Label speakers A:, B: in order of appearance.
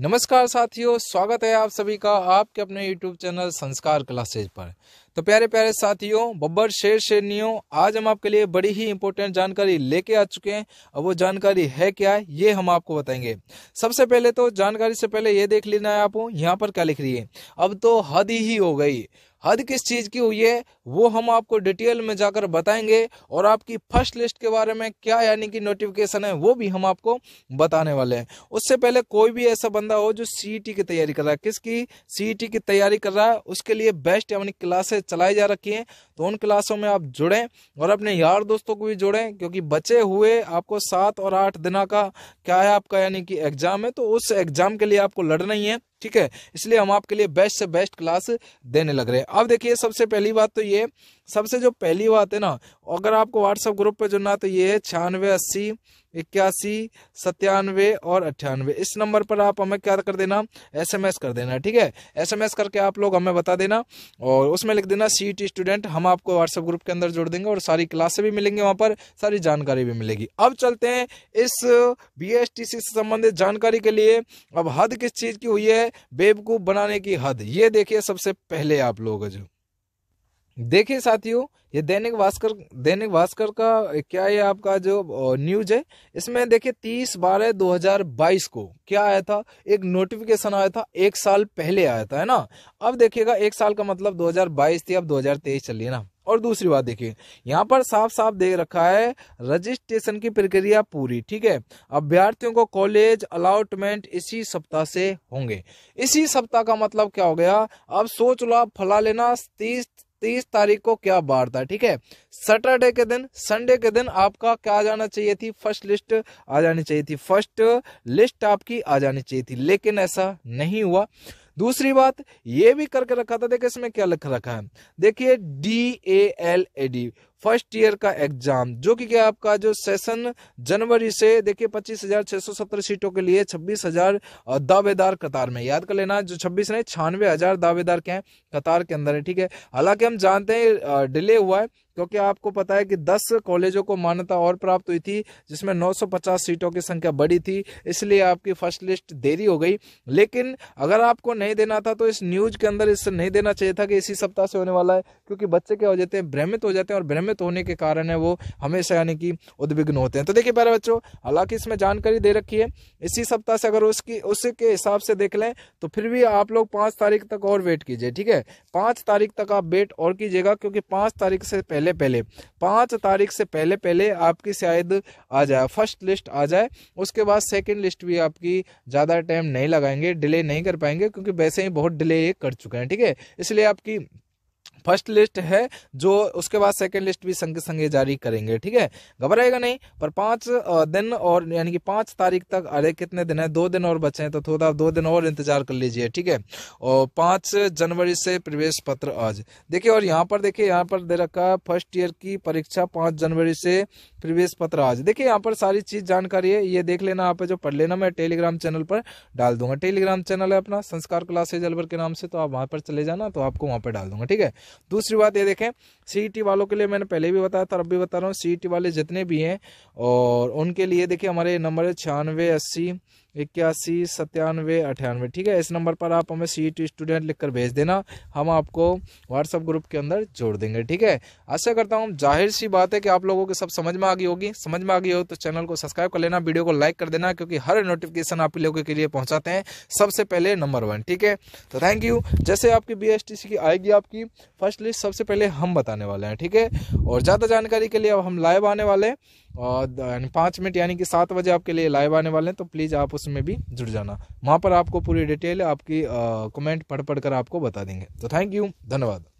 A: नमस्कार साथियों स्वागत है आप सभी का आपके अपने यूट्यूब चैनल संस्कार क्लासेज पर तो प्यारे प्यारे साथियों बब्बर शेर शेरनियों आज हम आपके लिए बड़ी ही इंपॉर्टेंट जानकारी लेके आ चुके हैं और वो जानकारी है क्या है ये हम आपको बताएंगे सबसे पहले तो जानकारी से पहले ये देख लेना है आप यहाँ पर क्या लिख रही है अब तो हद ही हो गई हद किस चीज़ की हुई है वो हम आपको डिटेल में जाकर बताएंगे और आपकी फर्स्ट लिस्ट के बारे में क्या यानी कि नोटिफिकेशन है वो भी हम आपको बताने वाले हैं उससे पहले कोई भी ऐसा बंदा हो जो सीई e की तैयारी कर रहा है किसकी सीई e की तैयारी कर रहा है उसके लिए बेस्ट यानी क्लासेस चलाए जा रखी हैं तो उन क्लासों में आप जुड़ें और अपने यार दोस्तों को भी जुड़ें क्योंकि बचे हुए आपको सात और आठ दिना का क्या है आपका यानी कि एग्जाम है तो उस एग्जाम के लिए आपको लड़ना ही है ठीक है इसलिए हम आपके लिए बेस्ट से बेस्ट क्लास देने लग रहे हैं अब देखिए सबसे पहली बात तो ये सबसे जो पहली बात है ना अगर आपको व्हाट्सएप ग्रुप पे जुड़ना तो ये है छियानवे अस्सी इक्यासी सत्तानवे और अट्ठानवे इस नंबर पर आप हमें क्या कर देना एसएमएस कर देना ठीक है एसएमएस करके आप लोग हमें बता देना और उसमें लिख देना सी स्टूडेंट e हम आपको व्हाट्सएप ग्रुप के अंदर जोड़ देंगे और सारी क्लासे भी मिलेंगे वहाँ पर सारी जानकारी भी मिलेगी अब चलते हैं इस बी से संबंधित जानकारी के लिए अब हद किस चीज़ की हुई है बेवकूफ़ बनाने की हद ये देखिए सबसे पहले आप लोग जो देखिए साथियों ये दैनिक भास्कर दैनिक भास्कर का क्या ये आपका जो न्यूज है इसमें देखिए तीस बारह दो हजार बाईस को क्या आया था एक नोटिफिकेशन आया था एक साल पहले आया था है ना अब देखिएगा एक साल का मतलब दो हजार बाईस थी अब दो हजार तेईस चल रही है ना और दूसरी बात देखिए यहाँ पर साफ साफ दे रखा है रजिस्ट्रेशन की प्रक्रिया पूरी ठीक है अभ्यर्थियों को कॉलेज अलाउटमेंट इसी सप्ताह से होंगे इसी सप्ताह का मतलब क्या हो गया अब सोच लो आप फला लेना तीस तीस तारीख को क्या बार था ठीक है सैटरडे के दिन संडे के दिन आपका क्या आ जाना चाहिए थी फर्स्ट लिस्ट आ जानी चाहिए थी फर्स्ट लिस्ट आपकी आ जानी चाहिए थी लेकिन ऐसा नहीं हुआ दूसरी बात ये भी करके रखा था देखिए इसमें क्या लिख रखा है देखिए D E L E D first year का एग्जाम जो कि क्या आपका जो सेशन जनवरी से देखिए पच्चीस हजार छह सौ सत्तर सीटों के लिए छब्बीस हजार दावेदार कतार में याद कर लेना जो छब्बीस नहीं छियानवे हजार दावेदार क्या है कतार के अंदर है ठीक है हालांकि हम जानते हैं डिले हुआ है क्योंकि आपको पता है कि 10 कॉलेजों को मान्यता और प्राप्त हुई थी जिसमें 950 सीटों की संख्या बढ़ी थी इसलिए आपकी फर्स्ट लिस्ट देरी हो गई लेकिन अगर आपको नहीं देना था तो इस न्यूज के अंदर इससे नहीं देना चाहिए था कि इसी सप्ताह से होने वाला है क्योंकि बच्चे क्या हो जाते हैं भ्रमित हो जाते हैं और भ्रमित भ्रमित होने के कारण है वो हमेशा यानी कि उद्विग्न होते हैं तो देखिए प्यारे बच्चों हालांकि इसमें जानकारी दे रखी है इसी सप्ताह से अगर उसकी उसके हिसाब से देख लें तो फिर भी आप लोग पाँच तारीख तक और वेट कीजिए ठीक है पाँच तारीख तक आप वेट और कीजिएगा क्योंकि पाँच तारीख से पहले पहले पाँच तारीख से पहले पहले आपकी शायद आ जाए फर्स्ट लिस्ट आ जाए उसके बाद सेकेंड लिस्ट भी आपकी ज़्यादा टाइम नहीं लगाएंगे डिले नहीं कर पाएंगे क्योंकि वैसे ही बहुत डिले कर चुके हैं ठीक है इसलिए आपकी फर्स्ट लिस्ट है जो उसके बाद सेकंड लिस्ट भी संगे संगे जारी करेंगे ठीक है घबराएगा नहीं पर पांच दिन और यानी कि पांच तारीख तक अरे कितने दिन है दो दिन और बचे हैं तो थोड़ा दो दिन और इंतजार कर लीजिए ठीक है और पांच जनवरी से प्रवेश पत्र आज देखिए और यहाँ पर देखिए यहाँ पर दे रखा फर्स्ट ईयर की परीक्षा पांच जनवरी से प्रवेश पत्र आज देखिए यहाँ पर सारी चीज जानकारी है ये देख लेना आप जो पढ़ लेना मैं टेलीग्राम चैनल पर डाल दूंगा टेलीग्राम चैनल है अपना संस्कार क्लासेज अलवर के नाम से तो आप वहां पर चले जाना तो आपको वहां पर डाल दूंगा ठीक है दूसरी बात ये देखें सी e वालों के लिए मैंने पहले भी बताया था अब भी बता रहा हूँ सी e वाले जितने भी हैं और उनके लिए देखिए हमारे नंबर है छियानवे अस्सी इक्यासी सत्तानवे अठानवे ठीक है इस नंबर पर आप हमें सी टी स्टूडेंट लिखकर भेज देना हम आपको व्हाट्सअप ग्रुप के अंदर जोड़ देंगे ठीक है आशा करता हूँ जाहिर सी बात है कि आप लोगों के सब समझ में आ गई होगी समझ में आ गई हो तो चैनल को सब्सक्राइब कर लेना वीडियो को लाइक कर देना क्योंकि हर नोटिफिकेशन आप लोगों के लिए पहुँचाते हैं सबसे पहले नंबर वन ठीक है तो थैंक यू जैसे आपकी बी की आएगी आपकी फर्स्ट लिस्ट सबसे पहले हम बताने वाले हैं ठीक है और ज़्यादा जानकारी के लिए अब हम लाइव आने वाले हैं और पाँच मिनट यानी कि सात बजे आपके लिए लाइव आने वाले हैं तो प्लीज़ आप उसमें भी जुड़ जाना वहाँ पर आपको पूरी डिटेल आपकी कमेंट पढ़ पढ़ कर आपको बता देंगे तो थैंक यू धन्यवाद